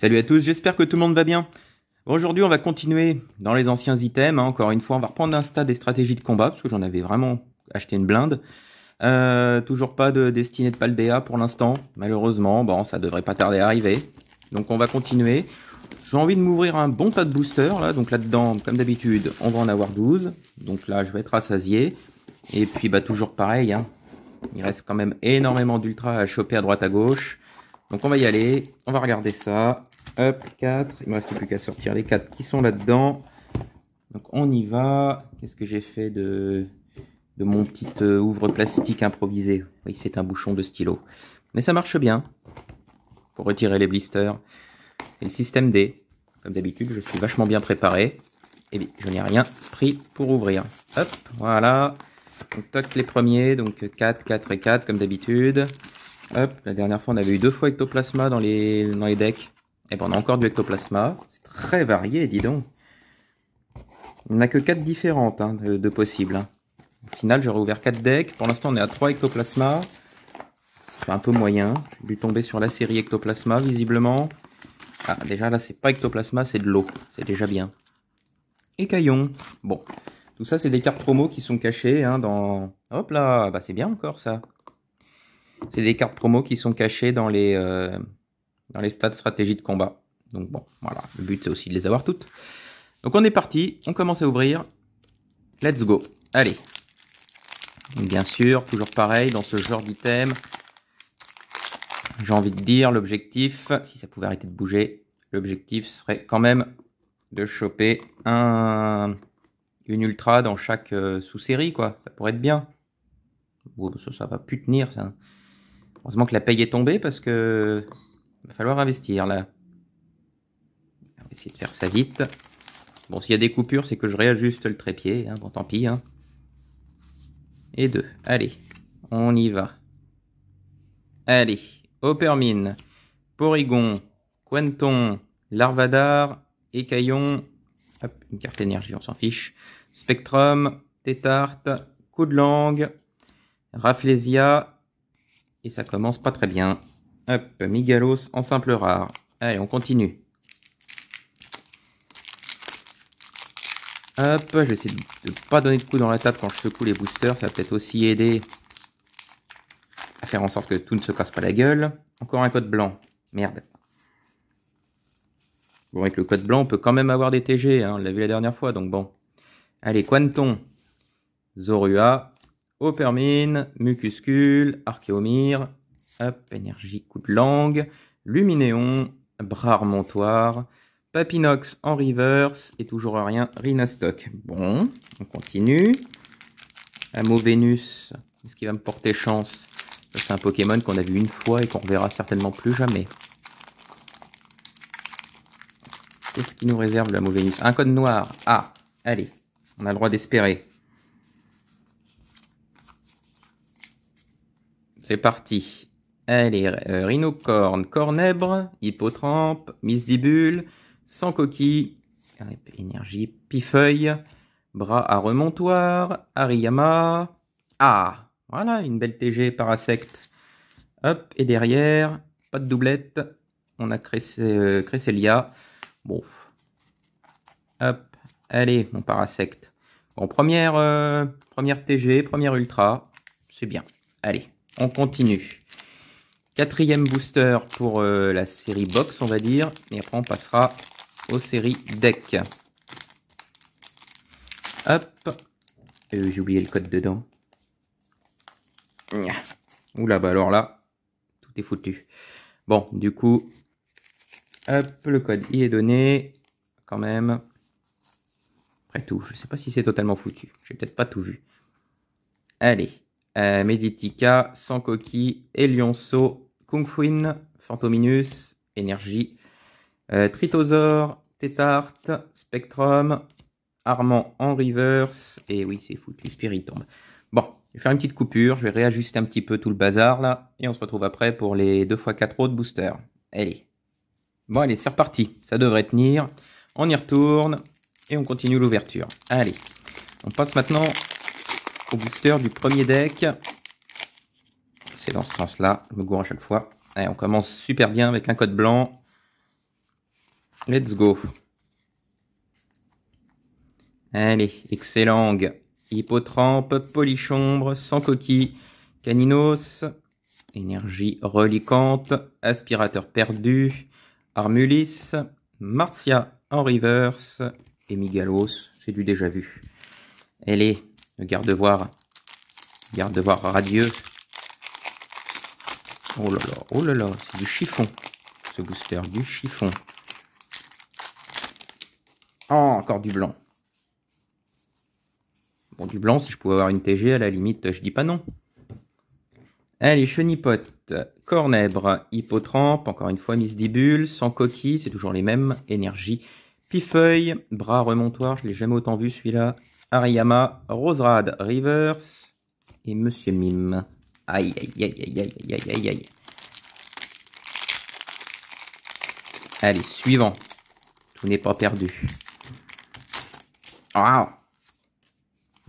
Salut à tous, j'espère que tout le monde va bien. Aujourd'hui, on va continuer dans les anciens items. Hein. encore une fois, on va reprendre un stade des stratégies de combat, parce que j'en avais vraiment acheté une blinde. Euh, toujours pas de destinée de Paldea pour l'instant, malheureusement. Bon, ça devrait pas tarder à arriver. Donc on va continuer. J'ai envie de m'ouvrir un bon tas de boosters, là. Donc là-dedans, comme d'habitude, on va en avoir 12. Donc là, je vais être rassasié. Et puis, bah, toujours pareil, hein. Il reste quand même énormément d'ultra à choper à droite à gauche. Donc on va y aller, on va regarder ça. Hop, 4. Il ne me reste plus qu'à sortir les 4 qui sont là-dedans. Donc on y va. Qu'est-ce que j'ai fait de, de mon petit euh, ouvre plastique improvisé Oui, c'est un bouchon de stylo. Mais ça marche bien pour retirer les blisters. et le système D. Comme d'habitude, je suis vachement bien préparé. Et eh je n'ai rien pris pour ouvrir. Hop, voilà. Donc toc les premiers, donc 4, 4 et 4 comme d'habitude. Hop, la dernière fois on avait eu deux fois ectoplasma dans les, dans les decks. Et ben on a encore du ectoplasma. C'est très varié, dis donc. On n'a que 4 différentes hein, de, possibles. Hein. Au final, j'aurais ouvert 4 decks. Pour l'instant, on est à 3 ectoplasma. C'est un peu moyen. J'ai dû tomber sur la série ectoplasma, visiblement. Ah, déjà là, c'est pas ectoplasma, c'est de l'eau. C'est déjà bien. Et caillon. Bon. Tout ça, c'est des cartes promo qui sont cachées hein, dans... Hop là, bah, c'est bien encore ça. C'est des cartes promo qui sont cachées dans les... Euh, dans les stades stratégie de combat. Donc bon, voilà, le but c'est aussi de les avoir toutes. Donc on est parti, on commence à ouvrir. Let's go. Allez. Bien sûr, toujours pareil, dans ce genre d'item, j'ai envie de dire, l'objectif, si ça pouvait arrêter de bouger, l'objectif serait quand même de choper un, une ultra dans chaque euh, sous-série, quoi. Ça pourrait être bien. Bon, ça, ça va plus tenir, ça. Heureusement que la paye est tombée parce que il va falloir investir là. On va essayer de faire ça vite. Bon, s'il y a des coupures, c'est que je réajuste le trépied. Hein. Bon, tant pis. Hein. Et deux. Allez, on y va. Allez, Opermine, Porygon, Quenton, Larvadar, Écaillon, hop, une carte énergie, on s'en fiche, Spectrum, Tétarte, Coup de langue, Rafflesia, et ça commence pas très bien. Hop, Migalos en simple rare. Allez, on continue. Hop, je vais essayer de ne pas donner de coup dans la table quand je secoue les boosters. Ça va peut-être aussi aider à faire en sorte que tout ne se casse pas la gueule. Encore un code blanc. Merde. Bon, avec le code blanc, on peut quand même avoir des TG. Hein, on l'a vu la dernière fois, donc bon. Allez, Quanton. Zorua. Opermine. Mucuscule. Archéomir. Hop, énergie, coup de langue. Luminéon, bras montoir Papinox en reverse et toujours rien, Stock. Bon, on continue. Amo Vénus, est-ce qu'il va me porter chance C'est un Pokémon qu'on a vu une fois et qu'on verra certainement plus jamais. Qu'est-ce qui nous réserve l'Amo Vénus Un code noir. Ah, allez, on a le droit d'espérer. C'est parti. Allez, euh, rhinocorne, cornèbre, hippotrampe, misdibule, sans coquille, énergie, pifeuille, bras à remontoir, ariyama. Ah, voilà, une belle TG parasecte. Hop, et derrière, pas de doublette. On a euh, Cresselia. Bon. Hop, allez, mon Parasect. Bon, première, euh, première TG, première ultra. C'est bien. Allez, on continue. Quatrième booster pour euh, la série box, on va dire. Et après, on passera aux séries deck. Hop. Euh, j'ai oublié le code dedans. Oula, bah alors là, tout est foutu. Bon, du coup, hop, le code y est donné. Quand même. Après tout, je ne sais pas si c'est totalement foutu. J'ai peut-être pas tout vu. Allez. Euh, Meditica, sans coquille et lionceau Kung Fuin, Fantominus, Énergie, euh, Tritosaur, Tetart, Spectrum, Armand en reverse, et oui c'est foutu, Spirit tombe. Bon, je vais faire une petite coupure, je vais réajuster un petit peu tout le bazar là, et on se retrouve après pour les 2x4 autres boosters. Allez. Bon allez, c'est reparti, ça devrait tenir. On y retourne, et on continue l'ouverture. Allez, on passe maintenant au booster du premier deck c'est dans ce sens-là, le me à chaque fois. Allez, on commence super bien avec un code blanc. Let's go. Allez, excellent. Hippotrampe, polychombre, sans coquille, caninos, énergie reliquante, aspirateur perdu, armulis, martia en reverse et migalos, c'est du déjà vu. Allez, le garde-voir, garde-voir radieux, Oh là là, oh là là, c'est du chiffon. Ce booster, du chiffon. Oh, encore du blanc. Bon, du blanc, si je pouvais avoir une TG, à la limite, je dis pas non. Allez, chenipote, cornèbre, Hypotrampe, encore une fois, Miss Dibule, sans coquille, c'est toujours les mêmes, énergie, pifeuille, bras remontoir, je l'ai jamais autant vu celui-là, Ariyama, Roserade, Rivers et Monsieur Mime. Aïe, aïe, aïe, aïe, aïe, aïe, Allez, suivant. Tout n'est pas perdu. Wow.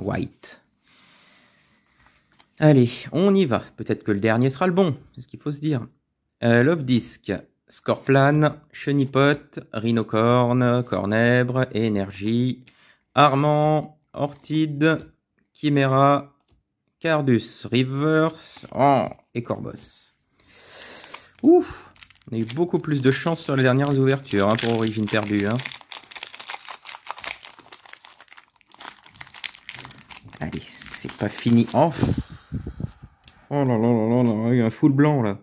White. Allez, on y va. Peut-être que le dernier sera le bon, c'est ce qu'il faut se dire. Euh, Love Disc, Scorplan, Chenipot, Rhinocorne, Cornèbre, Énergie, Armand, Ortide, Chimera, Cardus, Rivers oh, et Corbos. Ouf On a eu beaucoup plus de chance sur les dernières ouvertures hein, pour Origine perdue. Hein. Allez, c'est pas fini. Oh, oh là là là là là, il y a un full blanc là.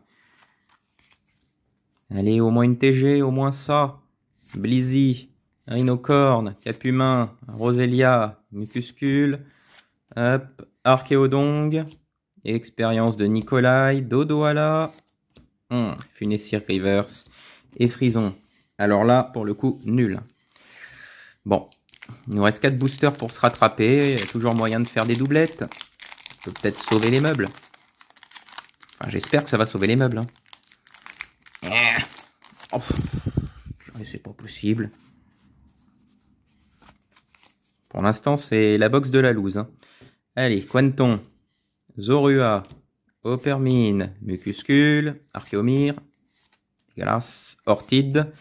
Allez, au moins une TG, au moins ça. Blizzy, Rhinocorne, Humain, Roselia, Mucuscule. Hop, Archéodong, Expérience de Nikolai, Dodoala, hmm, Funesir Rivers et Frison. Alors là, pour le coup, nul. Bon, il nous reste 4 boosters pour se rattraper. Il y a toujours moyen de faire des doublettes. On peut peut-être sauver les meubles. Enfin, j'espère que ça va sauver les meubles. Hein. Ah. c'est pas possible. Pour l'instant, c'est la box de la loose. Hein. Allez, Quanton, Zorua, Opermine, Mucuscule, Archéomir, Galas, Ortide,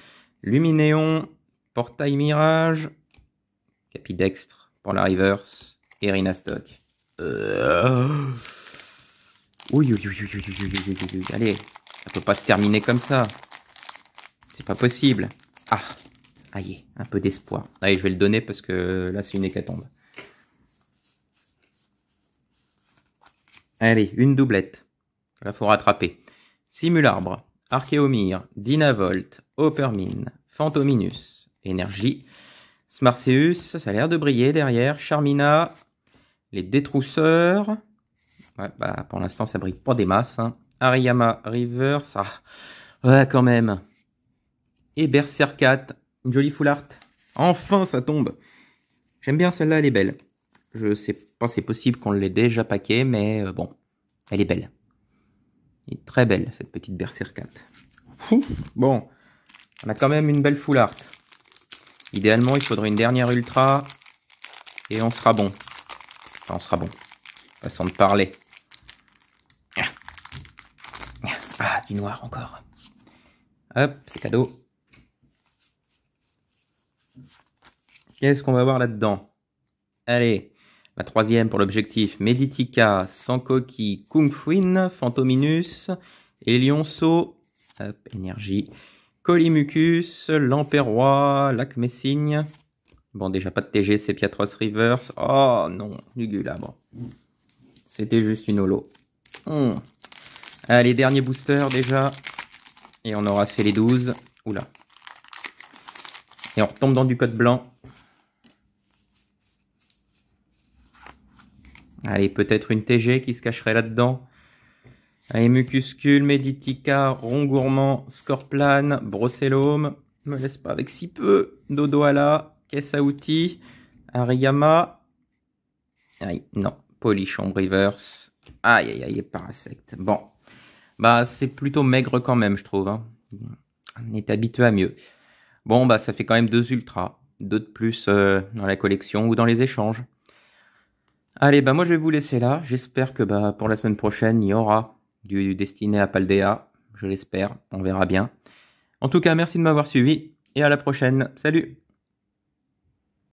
Lumineon, Portail Mirage, Capidextre pour la reverse, et euh. Allez, ça peut pas se terminer comme ça. C'est pas possible. Ah, aïe, un peu d'espoir. Allez, je vais le donner parce que là, c'est une hécatombe. Allez, une doublette. La faut rattraper. Simularbre, Archéomir, Dinavolt, Opermine, Fantominus, Énergie, Smarceus, ça a l'air de briller derrière, Charmina, les Détrousseurs, ouais, bah, pour l'instant ça brille pas des masses, hein. Ariyama, River, ça, ah, ouais quand même, et Berserkat, une jolie foulard, enfin ça tombe, j'aime bien celle-là, elle est belle. Je sais pas, c'est possible qu'on l'ait déjà paquée, mais euh, bon, elle est belle. Elle est très belle, cette petite 4. Bon, on a quand même une belle full Idéalement, il faudrait une dernière ultra et on sera bon. Enfin, on sera bon. Façon de parler. Ah, du noir encore. Hop, c'est cadeau. Qu'est-ce qu'on va voir là-dedans Allez, la troisième pour l'objectif Meditica, Sankoki, Kung Fuin, Fantominus, Elionceau, Énergie, Colimucus, L'Empérois, Lac Messigne. Bon, déjà pas de TG, c'est Piatros Reverse. Oh non, ah bon. C'était juste une holo. Les hmm. Allez, dernier booster déjà. Et on aura fait les 12. Oula. Et on retombe dans du code blanc. Allez, peut-être une TG qui se cacherait là-dedans. Allez, Mucuscule, Meditica, Rongourmand, Scorplane, Brosselome, Me laisse pas avec si peu. Dodoala, Caisse à outils, Ariyama. Aïe, non. Polichon, Reverse. Aïe, aïe, aïe, Parasect. Bon. Bah, c'est plutôt maigre quand même, je trouve. Hein. On est habitué à mieux. Bon, bah, ça fait quand même deux ultras. Deux de plus euh, dans la collection ou dans les échanges. Allez, bah moi je vais vous laisser là. J'espère que bah, pour la semaine prochaine, il y aura du destiné à Paldea. Je l'espère, on verra bien. En tout cas, merci de m'avoir suivi et à la prochaine. Salut